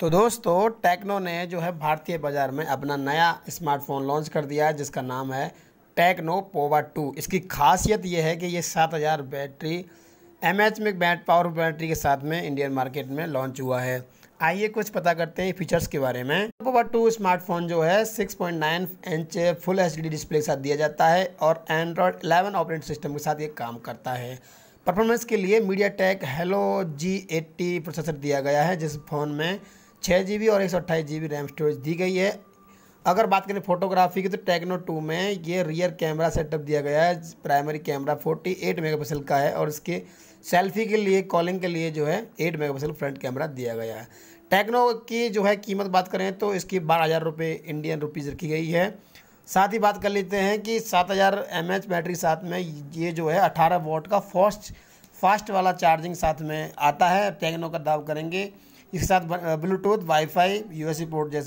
तो दोस्तों टेक्नो ने जो है भारतीय बाज़ार में अपना नया स्मार्टफोन लॉन्च कर दिया है जिसका नाम है टेक्नो पोवा टू इसकी खासियत यह है कि ये सात हज़ार बैटरी एम एच में बैट पावर बैटरी के साथ में इंडियन मार्केट में लॉन्च हुआ है आइए कुछ पता करते हैं फीचर्स के बारे में पोवा टू स्मार्टफोन जो है 6.9 इंच फुल एच डिस्प्ले के साथ दिया जाता है और एंड्रॉयड एलेवन ऑपरेटिंग सिस्टम के साथ ये काम करता है परफॉर्मेंस के लिए MediaTek Helio G processor दिया गया है जिस फोन में छः जी बी और एक सौ अट्ठाईस जी बी रैम स्टोरेज दी गई है अगर बात करें फोटोग्राफी की तो टेक्नो टू में ये रियर कैमरा सेटअप दिया गया है primary camera forty eight megapixel का है और इसके सेल्फी के लिए कॉलिंग के लिए जो है एट मेगापिक्सल फ्रंट कैमरा दिया गया है टेक्नो की जो है कीमत बात करें तो इसकी बारह हज़ार रुपये इंडियन रुपीज़ रखी गई है साथ ही बात कर लेते हैं कि सात हज़ार एम एच बैटरी साथ में ये जो है अठारह वॉट का फर्स्ट फास्ट वाला चार्जिंग साथ में आता है टेक्नो का दाव करेंगे इसके साथ ब्लूटूथ वाईफाई यूएसबी पोर्ट जैसे